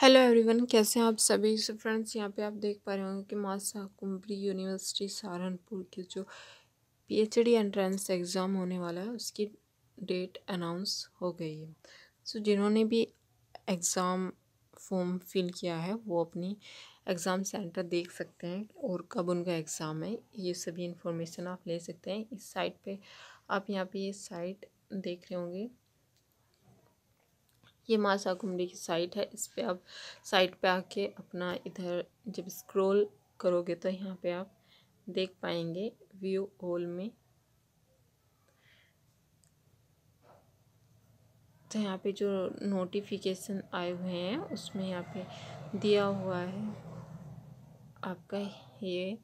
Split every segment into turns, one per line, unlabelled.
hello everyone कैसे हैं आप सभी से फ्रेंड्स यहाँ पे आप देख पा रहे होंगे कि मासा कुंबरी यूनिवर्सिटी सहारनपुर के जो पीएचडी एंट्रेंस एग्ज़ाम होने वाला है उसकी डेट अनाउंस हो गई है सो so, जिन्होंने भी एग्ज़ाम फॉर्म फिल किया है वो अपनी एग्ज़ाम सेंटर देख सकते हैं और कब उनका एग्ज़ाम है ये सभी इंफॉर्मेशन आप ले सकते हैं इस साइट पर आप यहाँ पर ये साइट देख रहे होंगे ये मासा घुमरी की साइट है इस पर आप साइट पे आके अपना इधर जब स्क्रॉल करोगे तो यहाँ पे आप देख पाएंगे व्यू होल में तो यहाँ पे जो नोटिफिकेशन आए हुए हैं उसमें यहाँ पे दिया हुआ है आपका ये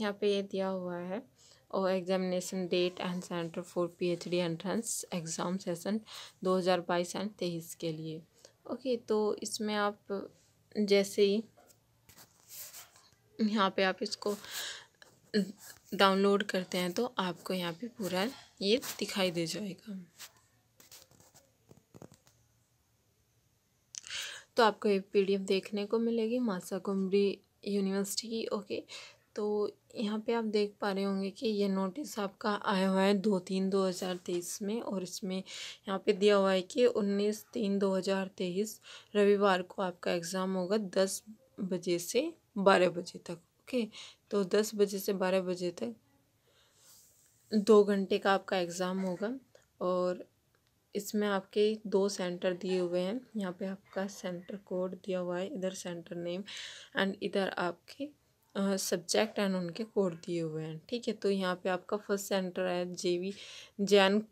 यहाँ पे ये दिया हुआ है और examination date and centre for PhD entrance exam session 2022 and तेईस के लिए ओके तो इसमें आप जैसे ही यहाँ पे आप इसको डाउनलोड करते हैं तो आपको यहाँ पे पूरा ये दिखाई दे जाएगा तो आपको ये पीडीएफ देखने को मिलेगी मासा कुमरी यूनिवर्सिटी की ओके तो यहाँ पे आप देख पा रहे होंगे कि ये नोटिस आपका आया हुआ है दो तीन दो हज़ार तेईस में और इसमें यहाँ पे दिया हुआ है कि उन्नीस तीन दो हज़ार तेईस रविवार को आपका एग्ज़ाम होगा दस बजे से बारह बजे तक ओके तो दस बजे से बारह बजे तक दो घंटे का आपका एग्ज़ाम होगा और इसमें आपके दो सेंटर दिए हुए हैं यहाँ पे आपका सेंटर कोड दिया हुआ है इधर सेंटर नेम एंड इधर आपके सब्जेक्ट एंड उनके कोड दिए हुए हैं ठीक है तो यहाँ पे आपका फर्स्ट सेंटर है जेवी जैन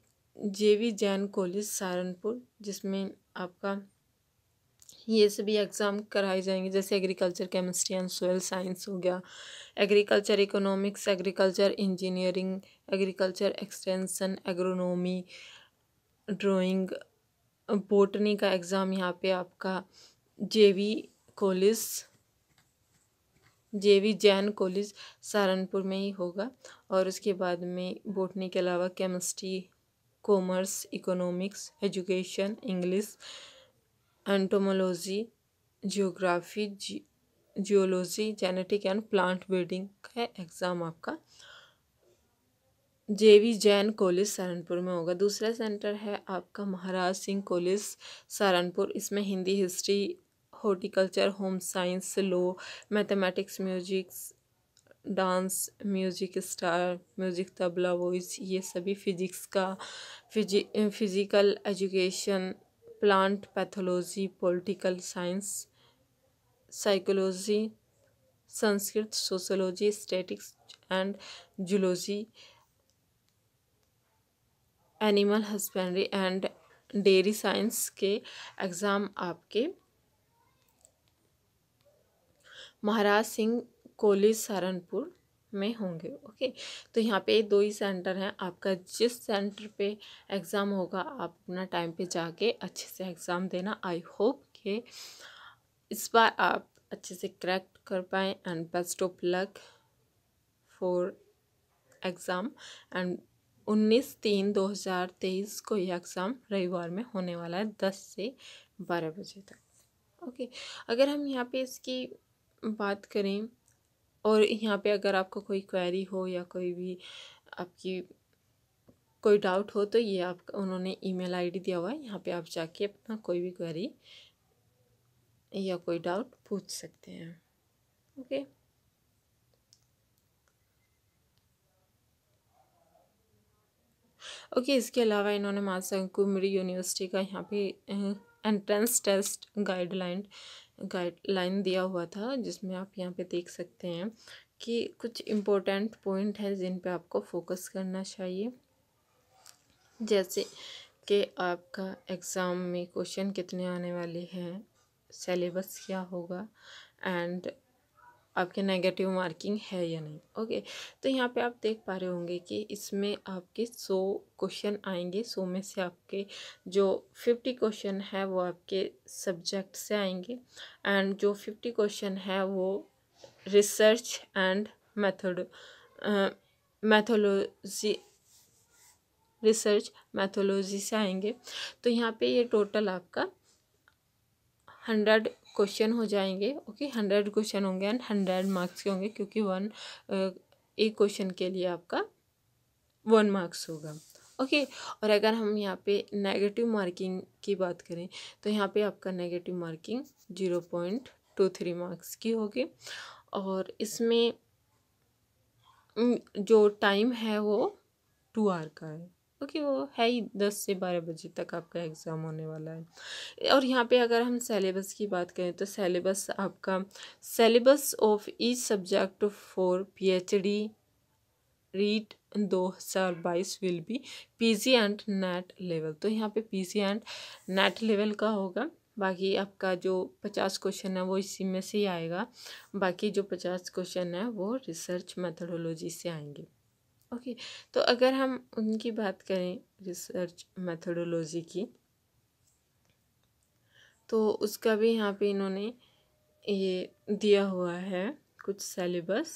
जेवी जैन कॉलेज सहारनपुर जिसमें आपका ये सभी एग्ज़ाम कराए जाएंगे जैसे agriculture chemistry and soil science हो गया agriculture economics agriculture engineering agriculture extension agronomy drawing botany का एग्ज़ाम यहाँ पे आपका JV college J V Jain college Saharanpur में ही होगा और उसके बाद में बोटनी के अलावा chemistry commerce economics education English entomology geography geology genetic and plant breeding का एग्ज़ाम आपका J V Jain college Saharanpur में होगा दूसरा सेंटर है आपका महाराज सिंह कॉलेज सहारनपुर इसमें Hindi history horticulture home science law mathematics musics dance music star music tabla voice ये सभी फिजिक्स का फिजी physical education plant pathology political science psychology Sanskrit sociology statistics and zoology animal husbandry and dairy science के exam आपके Maharaj Singh college Saharanpur में होंगे okay तो यहाँ पे दो ही सेंटर हैं आपका जिस सेंटर पे एग्ज़ाम होगा आप अपना टाइम पे जाके अच्छे से एग्ज़ाम देना आई होप कि इस बार आप अच्छे से क्रैक कर पाएँ and best of luck for exam and उन्नीस तीन दो हज़ार तेईस को यह एग्ज़ाम रविवार में होने वाला है दस से बारह बजे तक ओके अगर हम यहाँ पे इसकी बात करें और यहाँ पे अगर आपको कोई क्वेरी हो या कोई भी आपकी कोई डाउट हो तो ये आप उन्होंने ईमेल आईडी दिया हुआ है यहाँ पे आप जाके अपना कोई भी क्वेरी या कोई डाउट पूछ सकते हैं ओके ओके इसके अलावा इन्होंने मानसा कुमरी यूनिवर्सिटी का यहाँ पे एंट्रेंस टेस्ट गाइडलाइन गाइडलाइन दिया हुआ था जिसमें आप यहाँ पे देख सकते हैं कि कुछ इम्पोर्टेंट पॉइंट हैं जिन पे आपको फोकस करना चाहिए जैसे कि आपका एग्ज़ाम में क्वेश्चन कितने आने वाले हैं सेलेबस क्या होगा एंड आपके नेगेटिव मार्किंग है या नहीं ओके तो यहाँ पे आप देख पा रहे होंगे कि इसमें आपके सौ क्वेश्चन आएंगे सौ में से आपके जो फिफ्टी क्वेश्चन है वो आपके सब्जेक्ट से आएंगे एंड जो फिफ्टी क्वेश्चन है वो research and method methodology research methodology से आएंगे तो यहाँ पे ये टोटल आपका हंड्रेड क्वेश्चन हो जाएंगे ओके हंड्रेड क्वेश्चन होंगे एंड हंड्रेड मार्क्स के होंगे क्योंकि वन एक क्वेश्चन के लिए आपका वन मार्क्स होगा ओके okay, और अगर हम यहाँ पे नेगेटिव मार्किंग की बात करें तो यहाँ पे आपका negative marking zero point two three marks की होगी और इसमें जो टाइम है वो टू आर का है क्योंकि वो है ही दस से बारह बजे तक आपका एग्ज़ाम होने वाला है और यहाँ पे अगर हम सेलेबस की बात करें तो सेलेबस आपका syllabus of each subject for PhD हज़ार 2022 will be PG and NET level तो यहाँ पे पीजी एंड नेट लेवल का होगा बाकी आपका जो पचास क्वेश्चन है वो इसी में से ही आएगा बाकी जो पचास क्वेश्चन है वो रिसर्च मैथडोलॉजी से आएंगे ओके तो अगर हम उनकी बात करें रिसर्च मेथोडोलॉजी की तो उसका भी यहाँ पे इन्होंने ये दिया हुआ है कुछ सेलेबस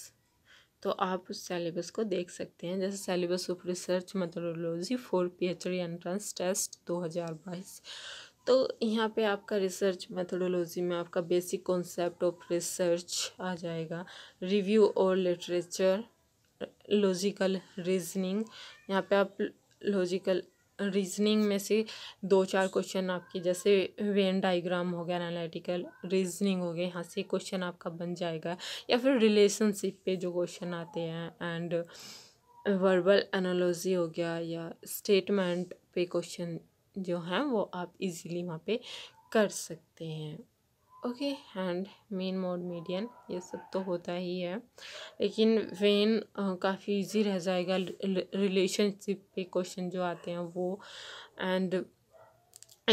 तो आप उस सेलेबस को देख सकते हैं जैसे syllabus of research methodology for PhD entrance test 2022 तो यहाँ पे आपका रिसर्च मेथोडोलॉजी में आपका बेसिक कॉन्सेप्ट ऑफ रिसर्च आ जाएगा रिव्यू और लिटरेचर लॉजिकल रीजनिंग यहाँ पे आप लॉजिकल रीजनिंग में से दो चार क्वेश्चन आपके जैसे वेन डाइग्राम हो गया एनालिटिकल रीजनिंग हो गया यहाँ से क्वेश्चन आपका बन जाएगा या फिर रिलेशनशिप पे जो क्वेश्चन आते हैं एंड वर्बल एनालॉजी हो गया या स्टेटमेंट पे क्वेश्चन जो हैं वो आप इजीली वहाँ पे कर सकते हैं okay and mean mode median ये सब तो होता ही है लेकिन वेन काफ़ी इजी रह जाएगा रिलेशनशिप पे क्वेश्चन जो आते हैं वो एंड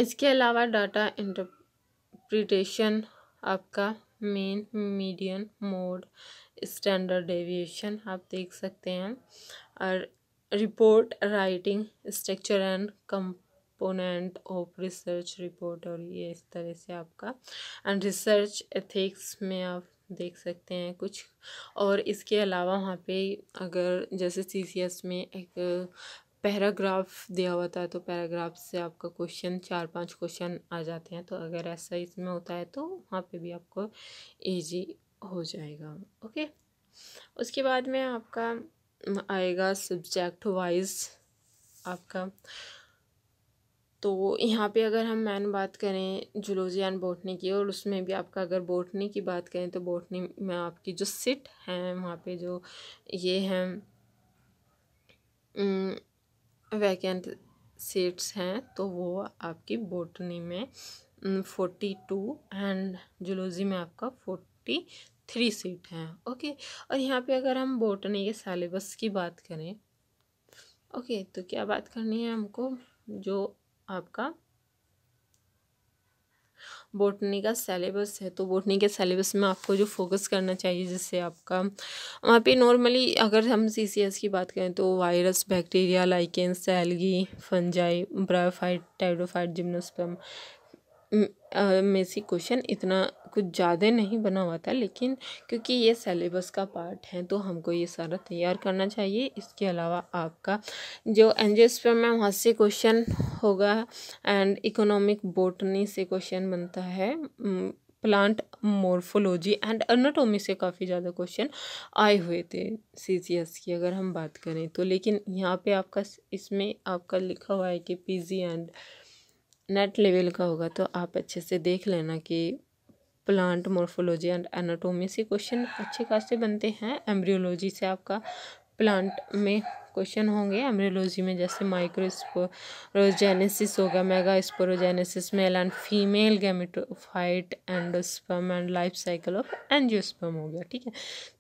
इसके अलावा डाटा इंटरप्रिटेशन आपका mean median mode standard deviation आप देख सकते हैं और report writing structure and component of research report और ये इस तरह से आपका एंड रिसर्च एथिक्स में आप देख सकते हैं कुछ और इसके अलावा वहाँ पे अगर जैसे एस में एक पैराग्राफ दिया हुआ था तो पैराग्राफ से आपका क्वेश्चन चार पांच क्वेश्चन आ जाते हैं तो अगर ऐसा इसमें होता है तो वहाँ पे भी आपको इजी हो जाएगा ओके उसके बाद में आपका आएगा सब्जेक्ट वाइज आपका तो यहाँ पे अगर हम मैन बात करें जुलोजियान बोटनी की और उसमें भी आपका अगर बोटनी की बात करें तो बोटनी में आपकी जो सिट हैं वहाँ पे जो ये हैं वैकेंट सीट्स हैं तो वो आपकी बोटनी में फोर्टी टू एंड जुलोजी में आपका फोर्टी थ्री सीट हैं ओके और यहाँ पे अगर हम बोटनी के सेलेबस की बात करें ओके तो क्या बात करनी है हमको जो आपका बोटनी का सेलेबस है तो बोटनी के सेलेबस में आपको जो फोकस करना चाहिए जिससे आपका वहाँ पे नॉर्मली अगर हम सीसीएस की बात करें तो virus bacteria lichens algae fungi bryophyte pteridophyte gymnosperm से क्वेश्चन इतना कुछ ज़्यादा नहीं बना हुआ था लेकिन क्योंकि ये सेलेबस का पार्ट है तो हमको ये सारा तैयार करना चाहिए इसके अलावा आपका जो एन जी एस पे में वहाँ से क्वेश्चन होगा एंड इकोनॉमिक बोटनी से क्वेश्चन बनता है प्लांट मोर्फोलॉजी एंड एनाटोमी से काफ़ी ज़्यादा क्वेश्चन आए हुए थे सी सी एस की अगर हम बात करें तो लेकिन यहाँ पे आपका इसमें आपका लिखा हुआ है कि P G and NET level का होगा तो आप अच्छे से देख लेना कि प्लांट मोर्फोलॉजी एंड एनाटोमी से क्वेश्चन अच्छे खासे बनते हैं एम्ब्रियोलॉजी से आपका प्लांट में क्वेश्चन होंगे एम्ब्रियोलॉजी में जैसे माइक्रोस्पोरोजेनेसिस होगा megasporogenesis male and female gametophyte and sperm and life cycle of angiosperm हो गया ठीक है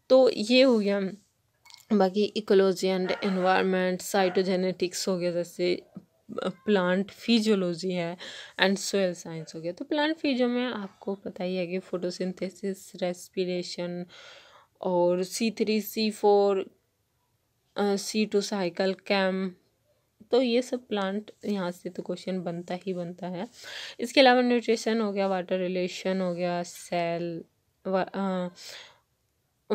तो ये हो गया बाकी इकोलॉजी एंड एनवायरनमेंट साइटोजेनेटिक्स हो गया जैसे प्लांट फिजियोलॉजी है एंड सोयल साइंस हो गया तो प्लांट फिजियो में आपको पता ही है कि फोटोसिंथेसिस रेस्पिरेशन और C three C four C two cycle CAM तो ये सब प्लांट यहाँ से तो क्वेश्चन बनता ही बनता है इसके अलावा न्यूट्रिशन हो गया वाटर रिलेशन हो गया सेल वा, ah,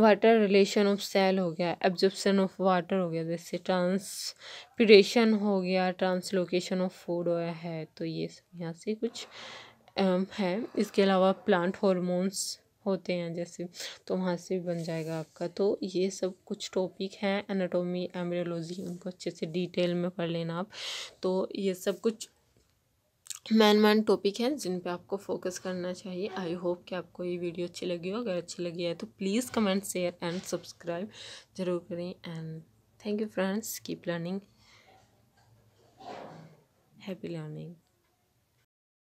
water relation of cell हो गया एब्जॉर्प्शन ऑफ वाटर हो गया जैसे ट्रांसपीरेशन हो गया ट्रांसलोकेशन ऑफ फूड हो है तो ये सब यहाँ से कुछ है इसके अलावा प्लांट हॉर्मोन्स होते हैं जैसे तो वहाँ से भी बन जाएगा आपका तो ये सब कुछ टॉपिक हैं एनाटोमी एम्ब्रियोलॉजी उनको अच्छे से डिटेल में पढ़ लेना आप तो ये सब कुछ मैन मैन टॉपिक हैं जिन पे आपको फोकस करना चाहिए आई होप कि आपको ये वीडियो अच्छी लगी हो अगर अच्छी लगी है तो please comment share and subscribe ज़रूर करें and thank you friends keep learning happy learning